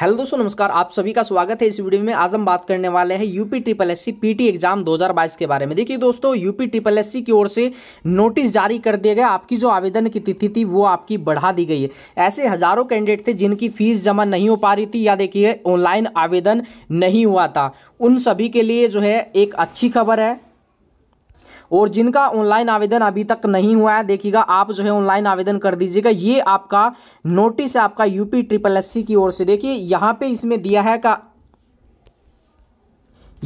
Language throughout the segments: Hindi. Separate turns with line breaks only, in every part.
हेलो दोस्तों नमस्कार आप सभी का स्वागत है इस वीडियो में आज हम बात करने वाले हैं UP triple S C PET exam 2022 के बारे में देखिए दोस्तों यूपी ट्रिपल एस सी की ओर से नोटिस जारी कर दिया गया आपकी जो आवेदन की तिथि थी वो आपकी बढ़ा दी गई है ऐसे हजारों कैंडिडेट थे जिनकी फीस जमा नहीं हो पा रही थी या देखिए ऑनलाइन आवेदन नहीं हुआ था उन सभी के लिए जो है एक अच्छी खबर है और जिनका ऑनलाइन आवेदन अभी तक नहीं हुआ है देखिएगा आप जो है ऑनलाइन आवेदन कर दीजिएगा ये आपका नोटिस है आपका यूपी ट्रिपल एस की ओर से देखिए यहाँ पे इसमें दिया है का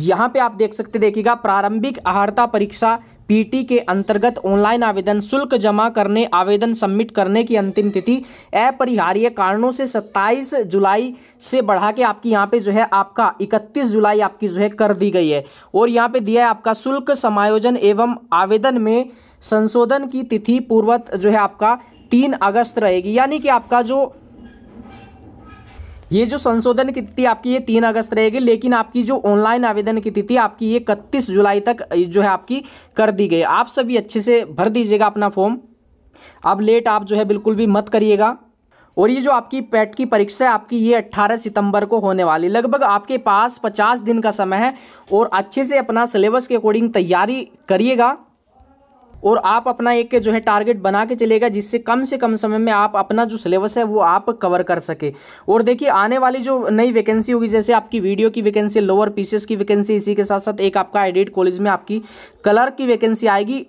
यहाँ पे आप देख सकते देखिएगा प्रारंभिक अहर्ता परीक्षा पीटी के अंतर्गत ऑनलाइन आवेदन शुल्क जमा करने आवेदन सबमिट करने की अंतिम तिथि अपरिहार्य कारणों से 27 जुलाई से बढ़ा के आपकी यहाँ पे जो है आपका 31 जुलाई आपकी जो है कर दी गई है और यहाँ पे दिया है आपका शुल्क समायोजन एवं आवेदन में संशोधन की तिथि पूर्वत जो है आपका तीन अगस्त रहेगी यानी कि आपका जो ये जो संशोधन की तिथि आपकी ये तीन अगस्त रहेगी लेकिन आपकी जो ऑनलाइन आवेदन की तिथि आपकी ये इकतीस जुलाई तक जो है आपकी कर दी गई आप सभी अच्छे से भर दीजिएगा अपना फॉर्म अब लेट आप जो है बिल्कुल भी मत करिएगा और ये जो आपकी पैट e की परीक्षा है आपकी ये 18 सितंबर को होने वाली लगभग आपके पास 50 दिन का समय है और अच्छे से अपना सिलेबस के अकॉर्डिंग तैयारी करिएगा और आप अपना एक जो है टारगेट बना के चलेगा जिससे कम से कम समय में आप अपना जो सिलेबस है वो आप कवर कर सके और देखिए आने वाली जो नई वैकेंसी होगी जैसे आपकी वीडियो की वैकेंसी लोअर पीसीएस की वैकेंसी इसी के साथ साथ एक आपका एडिट कॉलेज में आपकी कलर की वैकेंसी आएगी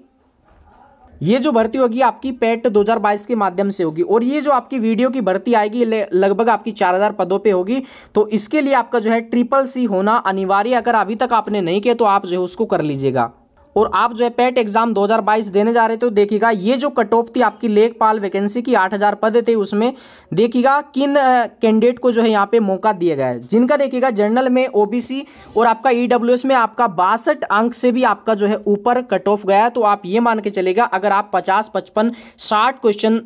ये जो भर्ती होगी आपकी पेट 2022 e के माध्यम से होगी और ये जो आपकी वीडियो की भर्ती आएगी लगभग आपकी 4000 पदों पे होगी तो इसके लिए आपका जो है ट्रिपल सी होना अनिवार्य अगर अभी तक आपने नहीं किया तो आप जो है उसको कर लीजिएगा और आप जो है पेट एग्जाम 2022 देने जा रहे थे तो देखिएगा ये जो कट ऑफ थी आपकी लेखपाल वैकेंसी की 8000 पद थे उसमें देखिएगा किन कैंडिडेट को जो है यहाँ पे मौका दिया गया है जिनका देखिएगा जनरल में ओबीसी और आपका ईडब्ल्यूएस e में आपका बासठ अंक से भी आपका जो है ऊपर कट ऑफ गया तो आप ये मान के चलेगा अगर आप पचास पचपन साठ क्वेश्चन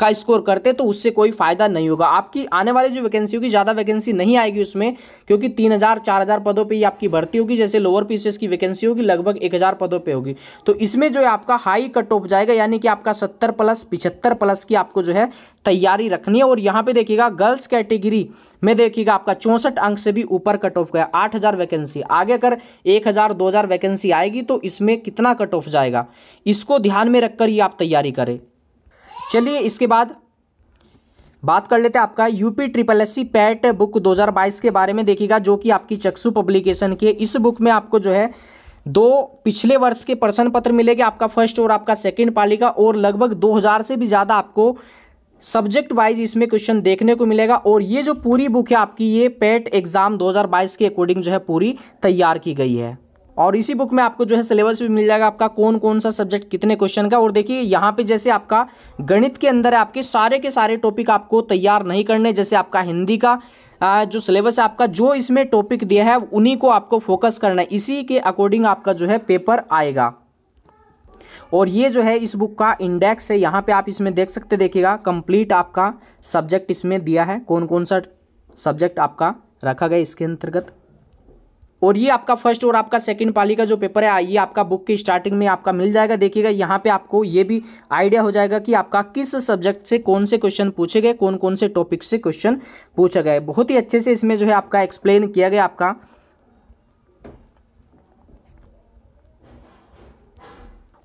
का स्कोर करते तो उससे कोई फ़ायदा नहीं होगा आपकी आने वाली जो वैकेंसी होगी ज़्यादा वैकेंसी नहीं आएगी उसमें क्योंकि तीन हज़ार चार हज़ार पदों पर ही आपकी भर्ती होगी जैसे लोअर पीसीएस की वैकेंसी होगी लगभग एक हज़ार पदों पर होगी तो इसमें जो है आपका हाई कट ऑफ जाएगा यानी कि आपका सत्तर प्लस पिछहत्तर प्लस की आपको जो है तैयारी रखनी है और यहाँ पे देखिएगा गर्ल्स कैटेगरी में देखिएगा आपका चौंसठ अंक से भी ऊपर कट ऑफ गया आठ हज़ार वैकेंसी आगे अगर एक हज़ार दो हज़ार वैकेंसी आएगी तो इसमें कितना कट ऑफ जाएगा इसको ध्यान में रखकर ये आप तैयारी करें चलिए इसके बाद बात कर लेते हैं आपका UP triple S C PET book 2022 के बारे में देखिएगा जो कि आपकी चक्षु पब्लिकेशन की है इस बुक में आपको जो है दो पिछले वर्ष के प्रश्न पत्र मिलेंगे आपका फर्स्ट और आपका सेकंड पाली का और लगभग 2000 से भी ज़्यादा आपको सब्जेक्ट वाइज इसमें क्वेश्चन देखने को मिलेगा और ये जो पूरी बुक है आपकी ये पैट एग्जाम दो के अकॉर्डिंग जो है पूरी तैयार की गई है और इसी बुक में आपको जो है सिलेबस भी मिल जाएगा आपका कौन कौन सा सब्जेक्ट कितने क्वेश्चन का और देखिए यहाँ पे जैसे आपका गणित के अंदर आपके सारे के सारे टॉपिक आपको तैयार नहीं करने जैसे आपका हिंदी का जो सिलेबस है आपका जो इसमें टॉपिक दिया है उन्हीं को आपको फोकस करना है इसी के अकॉर्डिंग आपका जो है पेपर आएगा और ये जो है इस बुक का इंडेक्स है यहाँ पे आप इसमें देख सकते देखिएगा कंप्लीट आपका सब्जेक्ट इसमें दिया है कौन कौन सा सब्जेक्ट आपका रखा गया इसके अंतर्गत और ये आपका फर्स्ट और आपका सेकंड पाली का जो पेपर है ये आपका बुक की स्टार्टिंग में आपका मिल जाएगा देखिएगा यहाँ पे आपको ये भी आइडिया हो जाएगा कि आपका किस सब्जेक्ट से कौन से क्वेश्चन पूछे गए कौन कौन से टॉपिक से क्वेश्चन पूछे गए बहुत ही अच्छे से इसमें जो है आपका एक्सप्लेन किया गया आपका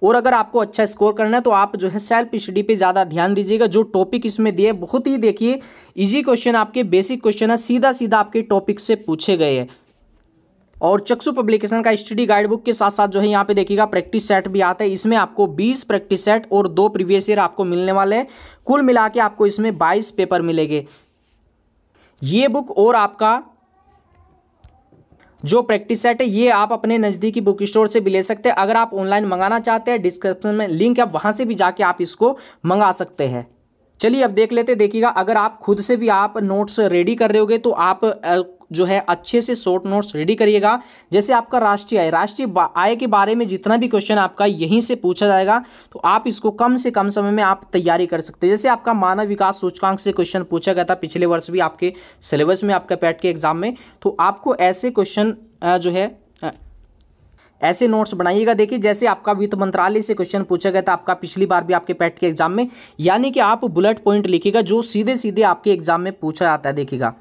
और अगर आपको अच्छा स्कोर करना है तो आप जो है सेल्फ स्टडी पे ज़्यादा ध्यान दीजिएगा जो टॉपिक इसमें दिए बहुत ही देखिए इजी क्वेश्चन आपके बेसिक क्वेश्चन है सीधा सीधा आपके टॉपिक से पूछे गए हैं और चक्षु पब्लिकेशन का स्टडी गाइड बुक के साथ साथ जो है यहाँ पे देखिएगा प्रैक्टिस सेट भी आता है इसमें आपको 20 प्रैक्टिस सेट और दो प्रीवियस ईयर आपको मिलने वाले हैं कुल मिला के आपको इसमें 22 पेपर मिलेंगे ये बुक और आपका जो प्रैक्टिस सेट है ये आप अपने नज़दीकी बुक स्टोर से भी ले सकते हैं अगर आप ऑनलाइन मंगाना चाहते हैं डिस्क्रिप्शन में लिंक है वहाँ से भी जाके आप इसको मंगा सकते हैं चलिए अब देख लेते देखिएगा अगर आप खुद से भी आप नोट्स रेडी कर रहे होगे तो आप जो है अच्छे से शॉर्ट नोट्स रेडी करिएगा जैसे आपका राष्ट्रीय आय राष्ट्रीय आय के बारे में जितना भी क्वेश्चन आपका यहीं से पूछा जाएगा तो आप इसको कम से कम समय में आप तैयारी कर सकते हैं जैसे आपका मानव विकास सूचकांक से क्वेश्चन पूछा गया था पिछले वर्ष भी आपके सिलेबस में आपका पैट e के एग्जाम में तो आपको ऐसे क्वेश्चन जो है ऐसे नोट्स बनाइएगा देखिए जैसे आपका वित्त मंत्रालय से क्वेश्चन पूछा गया था आपका पिछली बार भी आपके पैट के एग्जाम में यानी कि आप बुलेट पॉइंट लिखिएगा जो सीधे सीधे आपके एग्जाम में पूछा जाता है देखिएगा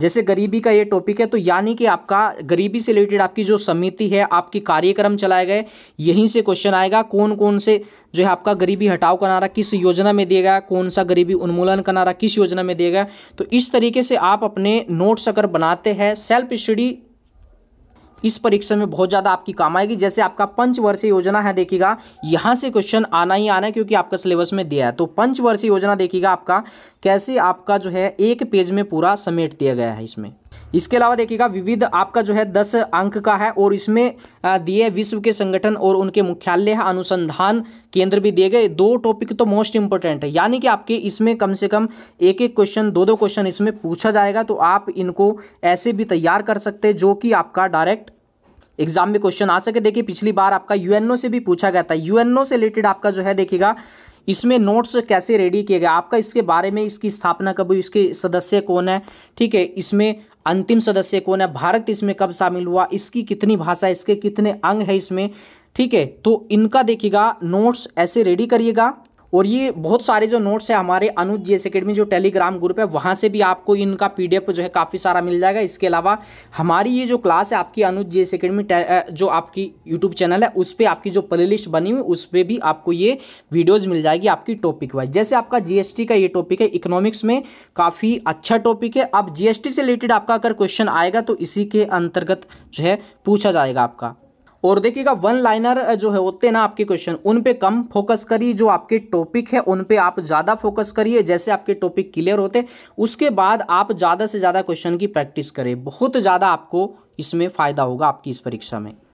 जैसे गरीबी का ये टॉपिक है तो यानी कि आपका गरीबी से रिलेटेड आपकी जो समिति है आपके कार्यक्रम चलाए गए यहीं से क्वेश्चन आएगा कौन कौन से जो है आपका गरीबी हटाओ का नारा किस योजना में दिया गया कौन सा गरीबी उन्मूलन का नारा किस योजना में दिया गया तो इस तरीके से आप अपने नोट्स अगर बनाते हैं सेल्फ स्टडी इस परीक्षा में बहुत ज़्यादा आपकी काम आएगी जैसे आपका पंचवर्षीय योजना है देखिएगा यहाँ से क्वेश्चन आना ही आना है क्योंकि आपका सिलेबस में दिया है तो पंचवर्षीय योजना देखिएगा आपका कैसे आपका जो है एक पेज में पूरा समेट दिया गया है इसमें इसके अलावा देखिएगा विविध आपका जो है दस अंक का है और इसमें दिए विश्व के संगठन और उनके मुख्यालय अनुसंधान केंद्र भी दिए गए दो टॉपिक तो मोस्ट इंपॉर्टेंट है यानी कि आपके इसमें कम से कम एक एक क्वेश्चन दो दो क्वेश्चन इसमें पूछा जाएगा तो आप इनको ऐसे भी तैयार कर सकते हैं जो कि आपका डायरेक्ट एग्जाम में क्वेश्चन आ सके देखिए पिछली बार आपका यूएनओ से भी पूछा गया था यूएनओ से रिलेटेड आपका जो है देखिएगा इसमें नोट्स कैसे रेडी किए गए आपका इसके बारे में इसकी स्थापना कब हुई इसके सदस्य कौन है ठीक है इसमें अंतिम सदस्य कौन है भारत इसमें कब शामिल हुआ इसकी कितनी भाषा इसके कितने अंग है इसमें ठीक है तो इनका देखिएगा नोट्स ऐसे रेडी करिएगा और ये बहुत सारे जो नोट्स है हमारे अनुज जी एस अकेडमी जो टेलीग्राम ग्रुप है वहाँ से भी आपको इनका पी जो है काफ़ी सारा मिल जाएगा इसके अलावा हमारी ये जो क्लास है आपकी अनुज जी एस अकेडमी जो आपकी यूट्यूब चैनल है उस पर आपकी जो प्ले बनी हुई उस पर भी आपको ये वीडियोज़ मिल जाएगी आपकी टॉपिक वाइज जैसे आपका जी का ये टॉपिक है इकोनॉमिक्स में काफ़ी अच्छा टॉपिक है अब जी से रिलेटेड आपका अगर क्वेश्चन आएगा तो इसी के अंतर्गत जो है पूछा जाएगा आपका और देखिएगा वन लाइनर जो है होते हैं ना आपके क्वेश्चन उन पे कम फोकस करिए जो आपके टॉपिक है उन पे आप ज़्यादा फोकस करिए जैसे आपके टॉपिक क्लियर होते उसके बाद आप ज़्यादा से ज़्यादा क्वेश्चन की प्रैक्टिस करें बहुत ज़्यादा आपको इसमें फ़ायदा होगा आपकी इस परीक्षा में